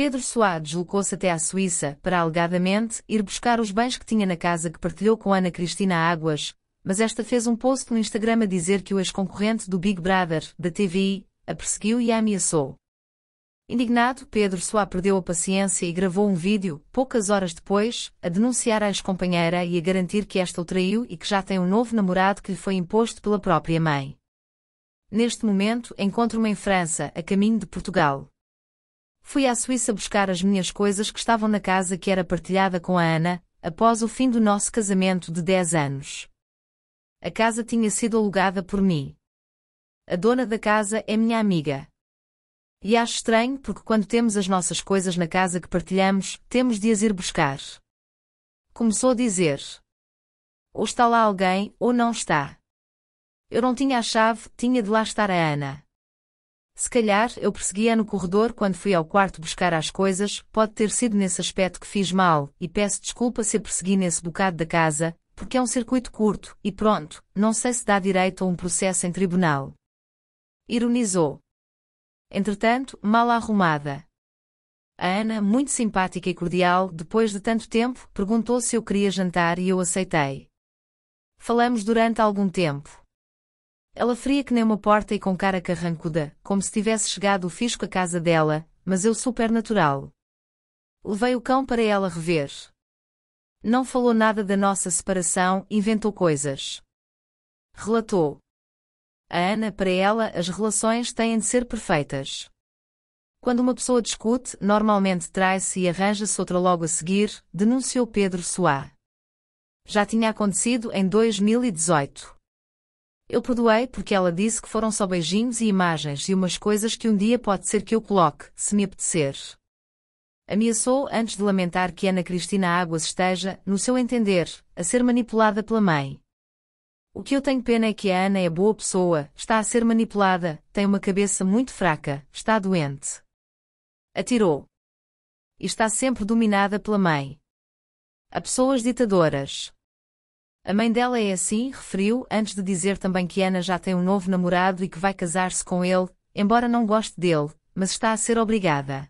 Pedro Soares deslocou-se até à Suíça para alegadamente ir buscar os bens que tinha na casa que partilhou com Ana Cristina Águas, mas esta fez um post no Instagram a dizer que o ex-concorrente do Big Brother, da TVI, a perseguiu e a ameaçou. Indignado, Pedro Soares perdeu a paciência e gravou um vídeo, poucas horas depois, a denunciar a ex-companheira e a garantir que esta o traiu e que já tem um novo namorado que lhe foi imposto pela própria mãe. Neste momento, encontro-me em França, a caminho de Portugal. Fui à Suíça buscar as minhas coisas que estavam na casa que era partilhada com a Ana, após o fim do nosso casamento de 10 anos. A casa tinha sido alugada por mim. A dona da casa é minha amiga. E acho estranho porque quando temos as nossas coisas na casa que partilhamos, temos de as ir buscar. Começou a dizer: Ou está lá alguém, ou não está. Eu não tinha a chave, tinha de lá estar a Ana. Se calhar eu perseguia no corredor quando fui ao quarto buscar as coisas, pode ter sido nesse aspecto que fiz mal, e peço desculpa se a persegui nesse bocado da casa, porque é um circuito curto, e pronto, não sei se dá direito a um processo em tribunal. Ironizou. Entretanto, mal arrumada. A Ana, muito simpática e cordial, depois de tanto tempo, perguntou se eu queria jantar e eu aceitei. Falamos durante algum tempo. Ela fria que nem uma porta e com cara carrancuda, como se tivesse chegado o fisco à casa dela, mas eu supernatural. Levei o cão para ela rever. Não falou nada da nossa separação, inventou coisas. Relatou. A Ana, para ela, as relações têm de ser perfeitas. Quando uma pessoa discute, normalmente trai-se e arranja-se outra logo a seguir, denunciou Pedro Soá. Já tinha acontecido em 2018. Eu perdoei porque ela disse que foram só beijinhos e imagens e umas coisas que um dia pode ser que eu coloque, se me apetecer. Ameaçou antes de lamentar que Ana Cristina Águas esteja, no seu entender, a ser manipulada pela mãe. O que eu tenho pena é que a Ana é boa pessoa, está a ser manipulada, tem uma cabeça muito fraca, está doente. Atirou. E está sempre dominada pela mãe. Há pessoas ditadoras. A mãe dela é assim, referiu, antes de dizer também que Ana já tem um novo namorado e que vai casar-se com ele, embora não goste dele, mas está a ser obrigada.